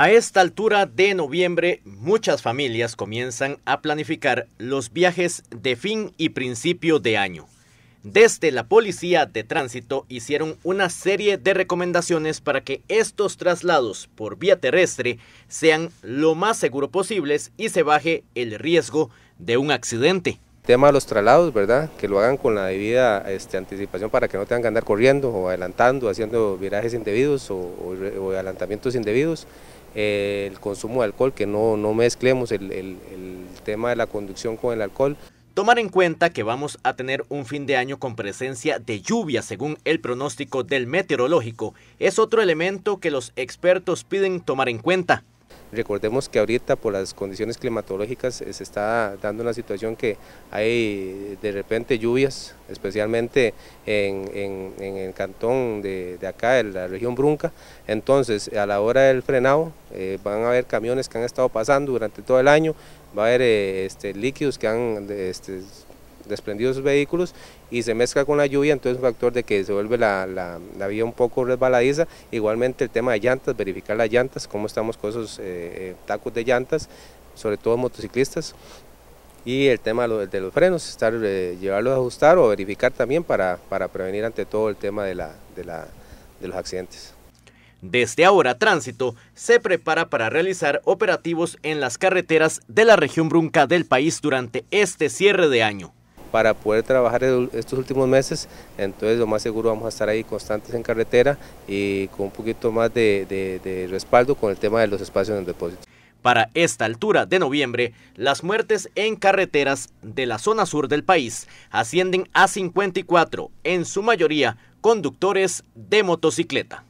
A esta altura de noviembre, muchas familias comienzan a planificar los viajes de fin y principio de año. Desde la Policía de Tránsito hicieron una serie de recomendaciones para que estos traslados por vía terrestre sean lo más seguros posibles y se baje el riesgo de un accidente. Tema de los traslados, ¿verdad? Que lo hagan con la debida este, anticipación para que no tengan que andar corriendo o adelantando, haciendo virajes indebidos o, adelantamientos indebidos. el consumo de alcohol, que no, mezclemos el tema de la conducción con el alcohol. Tomar en cuenta que vamos a tener un fin de año con presencia de lluvia según el pronóstico del meteorológico es otro elemento que los expertos piden tomar en cuenta. Recordemos que ahorita por las condiciones climatológicas eh, se está dando una situación que hay eh, de repente lluvias, especialmente en, el cantón de, acá, en la región Brunca. Entonces, a la hora del frenado eh, van a haber camiones que han estado pasando durante todo el año, va a haber este, líquidos que han este, desprendidos sus vehículos y se mezcla con la lluvia, entonces es un factor de que se vuelve la, la, vía un poco resbaladiza. Igualmente el tema de llantas, verificar las llantas, cómo estamos con esos eh, eh, tacos de llantas, sobre todo motociclistas. Y el tema de los, frenos, estar, eh, llevarlos a ajustar o verificar también para, para prevenir ante todo el tema de, la, de los accidentes. Desde ahora, Tránsito se prepara para realizar operativos en las carreteras de la región brunca del país durante este cierre de año para poder trabajar estos últimos meses, entonces lo más seguro vamos a estar ahí constantes en carretera y con un poquito más de, respaldo con el tema de los espacios en depósito. Para esta altura de noviembre, las muertes en carreteras de la zona sur del país ascienden a 54, en su mayoría conductores de motocicleta.